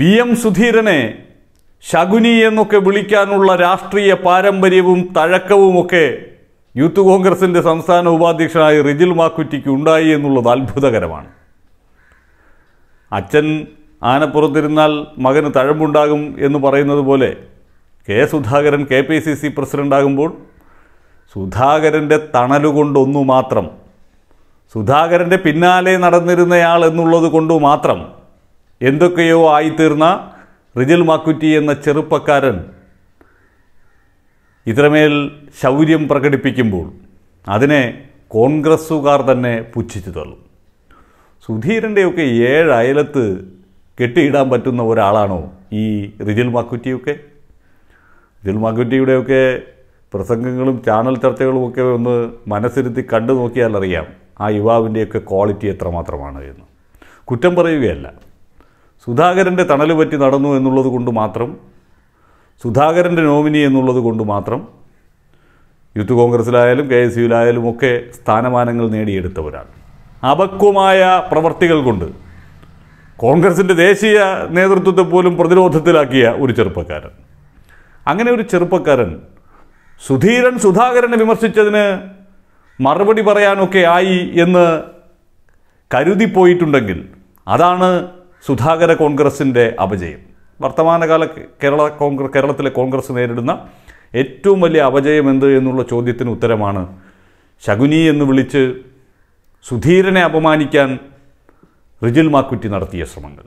V M സുധീരനെ Shakuni എന്നൊക്കെ വിളിക്കാനുള്ള രാഷ്ട്രീയ പാരമ്പര്യവും തഴക്കവുമൊക്കെ യൂത്ത് കോൺഗ്രസിൻ്റെ സംസ്ഥാന ഉപാധ്യക്ഷനായ റിജിൽ മാക്കുറ്റിക്ക് ഉണ്ടായി എന്നുള്ളത് അത്ഭുതകരമാണ് അച്ഛൻ ആനപ്പുറത്തിരുന്നാൽ മകന് തഴമ്പുണ്ടാകും എന്ന് പറയുന്നത് പോലെ K Sudhakaran K P C C പ്രസിഡൻ്റാകുമ്പോൾ സുധാകരൻ്റെ തണലുകൊണ്ടൊന്നു മാത്രം സുധാകരൻ്റെ പിന്നാലെ നടന്നിരുന്നയാൾ എന്നുള്ളത് കൊണ്ടു മാത്രം എന്തൊക്കെയോ ആയിത്തീർന്ന റിജൽ മാക്കുറ്റി എന്ന ചെറുപ്പക്കാരൻ ഇത്രമേൽ ശൗര്യം പ്രകടിപ്പിക്കുമ്പോൾ അതിനെ കോൺഗ്രസ്സുകാർ തന്നെ പുച്ഛിച്ചു തള്ളും സുധീരൻ്റെയൊക്കെ ഏഴ് അയലത്ത് കെട്ടിയിടാൻ പറ്റുന്ന ഒരാളാണോ ഈ റിജിൽ മാക്കുറ്റിയൊക്കെ റിജിൽ മാക്കുറ്റിയുടെയൊക്കെ പ്രസംഗങ്ങളും ചാനൽ ചർച്ചകളുമൊക്കെ ഒന്ന് മനസ്സിരുത്തി കണ്ടു നോക്കിയാൽ അറിയാം ആ യുവാവിൻ്റെയൊക്കെ ക്വാളിറ്റി എത്രമാത്രമാണ് എന്ന് കുറ്റം പറയുകയല്ല സുധാകരൻ്റെ തണൽ പറ്റി നടന്നു എന്നുള്ളത് കൊണ്ട് മാത്രം സുധാകരൻ്റെ നോമിനി എന്നുള്ളത് കൊണ്ട് മാത്രം യൂത്ത് കോൺഗ്രസ്സിലായാലും കെ എസ് യുവിലായാലും ഒക്കെ സ്ഥാനമാനങ്ങൾ നേടിയെടുത്തവരാണ് അപക്വമായ പ്രവർത്തികൾ കൊണ്ട് കോൺഗ്രസിൻ്റെ ദേശീയ നേതൃത്വത്തെ പോലും പ്രതിരോധത്തിലാക്കിയ ഒരു ചെറുപ്പക്കാരൻ അങ്ങനെ ഒരു ചെറുപ്പക്കാരൻ സുധീരൻ സുധാകരനെ വിമർശിച്ചതിന് മറുപടി പറയാനൊക്കെ ആയി എന്ന് കരുതിപ്പോയിട്ടുണ്ടെങ്കിൽ അതാണ് സുധാകര കോൺഗ്രസിൻ്റെ അപജയം വർത്തമാനകാല കേരള കോൺഗ്രസ് കേരളത്തിലെ കോൺഗ്രസ് നേരിടുന്ന ഏറ്റവും വലിയ അപജയം എന്ത് എന്നുള്ള ചോദ്യത്തിന് ഉത്തരമാണ് ശകുനി എന്ന് വിളിച്ച് സുധീരനെ അപമാനിക്കാൻ റിജിൽ മാക്കുറ്റി നടത്തിയ ശ്രമങ്ങൾ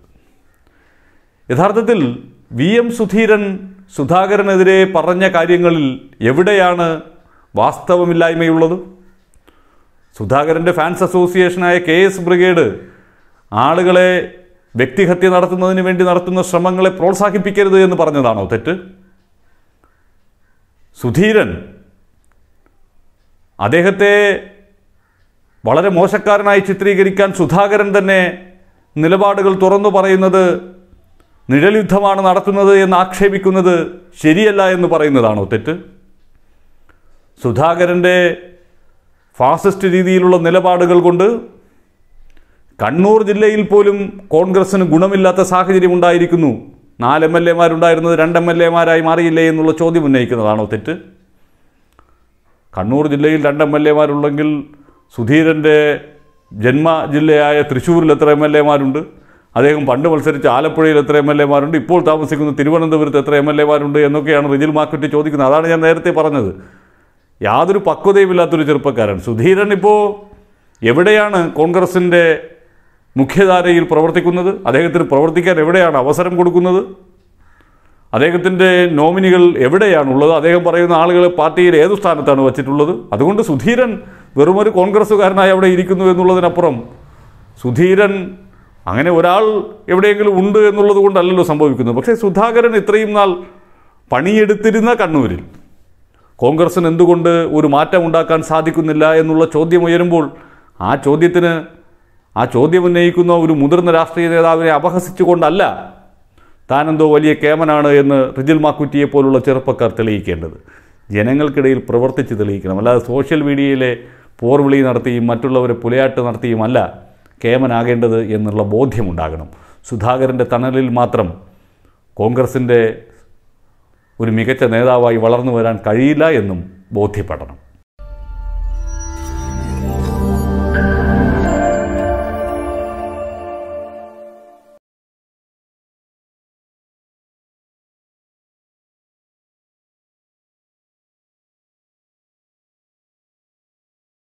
യഥാർത്ഥത്തിൽ വി എം സുധീരൻ സുധാകരനെതിരെ പറഞ്ഞ കാര്യങ്ങളിൽ എവിടെയാണ് വാസ്തവമില്ലായ്മയുള്ളത് സുധാകരൻ്റെ ഫാൻസ് അസോസിയേഷനായ കെ എസ് ബ്രിഗേഡ് ആളുകളെ വ്യക്തിഹത്യ നടത്തുന്നതിന് വേണ്ടി നടത്തുന്ന ശ്രമങ്ങളെ പ്രോത്സാഹിപ്പിക്കരുത് എന്ന് പറഞ്ഞതാണോ തെറ്റ് സുധീരൻ അദ്ദേഹത്തെ വളരെ മോശക്കാരനായി ചിത്രീകരിക്കാൻ സുധാകരൻ തന്നെ നിലപാടുകൾ തുറന്നു പറയുന്നത് നിഴൽയുദ്ധമാണ് നടത്തുന്നത് എന്ന് ആക്ഷേപിക്കുന്നത് ശരിയല്ല എന്ന് പറയുന്നതാണോ തെറ്റ് സുധാകരൻ്റെ ഫാസിസ്റ്റ് രീതിയിലുള്ള നിലപാടുകൾ കൊണ്ട് കണ്ണൂർ ജില്ലയിൽ പോലും കോൺഗ്രസ്സിന് ഗുണമില്ലാത്ത സാഹചര്യം ഉണ്ടായിരിക്കുന്നു നാല് എം എൽ എമാരുണ്ടായിരുന്നത് രണ്ട് എം എൽ എമാരായി മാറിയില്ലേ എന്നുള്ള ചോദ്യം ഉന്നയിക്കുന്നതാണോ തെറ്റ് കണ്ണൂർ ജില്ലയിൽ രണ്ട് എം എൽ എമാരുണ്ടെങ്കിൽ സുധീരൻ്റെ ജന്മ ജില്ലയായ തൃശ്ശൂരിൽ എത്ര എം എൽ എമാരുണ്ട് അദ്ദേഹം പണ്ട് മത്സരിച്ച ആലപ്പുഴയിൽ എത്ര എം എൽ എമാരുണ്ട് ഇപ്പോൾ താമസിക്കുന്ന തിരുവനന്തപുരത്ത് എത്ര എം എൽ എമാരുണ്ട് എന്നൊക്കെയാണ് റിജിൽ മാക്കുറ്റി ചോദിക്കുന്നത് അതാണ് ഞാൻ നേരത്തെ പറഞ്ഞത് യാതൊരു പക്വതയുമില്ലാത്തൊരു ചെറുപ്പക്കാരൻ സുധീരൻ ഇപ്പോൾ എവിടെയാണ് കോൺഗ്രസിൻ്റെ മുഖ്യധാരയിൽ പ്രവർത്തിക്കുന്നത് അദ്ദേഹത്തിന് പ്രവർത്തിക്കാൻ എവിടെയാണ് അവസരം കൊടുക്കുന്നത് അദ്ദേഹത്തിൻ്റെ നോമിനികൾ എവിടെയാണുള്ളത് അദ്ദേഹം പറയുന്ന ആളുകൾ പാർട്ടിയിൽ ഏതു സ്ഥാനത്താണ് വച്ചിട്ടുള്ളത് അതുകൊണ്ട് സുധീരൻ വെറുമൊരു കോൺഗ്രസ്സുകാരനായി അവിടെ ഇരിക്കുന്നു എന്നുള്ളതിനപ്പുറം സുധീരൻ അങ്ങനെ ഒരാൾ എവിടെയെങ്കിലും ഉണ്ട് എന്നുള്ളത് കൊണ്ടല്ലല്ലോ സംഭവിക്കുന്നത് പക്ഷേ സുധാകരൻ ഇത്രയും നാൾ പണിയെടുത്തിരുന്ന കണ്ണൂരിൽ കോൺഗ്രസ്സിന് എന്തുകൊണ്ട് ഒരു മാറ്റം ഉണ്ടാക്കാൻ സാധിക്കുന്നില്ല എന്നുള്ള ചോദ്യം ഉയരുമ്പോൾ ആ ചോദ്യത്തിന് ആ ചോദ്യം ഉന്നയിക്കുന്ന ഒരു മുതിർന്ന രാഷ്ട്രീയ നേതാവിനെ അപഹസിച്ചുകൊണ്ടല്ല താനെന്തോ വലിയ കേമനാണ് എന്ന് റിജിൽ മാക്കുറ്റിയെ പോലുള്ള ചെറുപ്പക്കാർ തെളിയിക്കേണ്ടത് ജനങ്ങൾക്കിടയിൽ പ്രവർത്തിച്ച് തെളിയിക്കണം അല്ലാതെ സോഷ്യൽ മീഡിയയിലെ പോർവിളി നടത്തിയും മറ്റുള്ളവരെ പുലയാട്ട് നടത്തിയുമല്ല കേമനാകേണ്ടത് എന്നുള്ള ബോധ്യമുണ്ടാകണം സുധാകരൻ്റെ തണലിൽ മാത്രം കോൺഗ്രസിൻ്റെ ഒരു മികച്ച നേതാവായി വളർന്നു വരാൻ കഴിയില്ല എന്നും ബോധ്യപ്പെടണം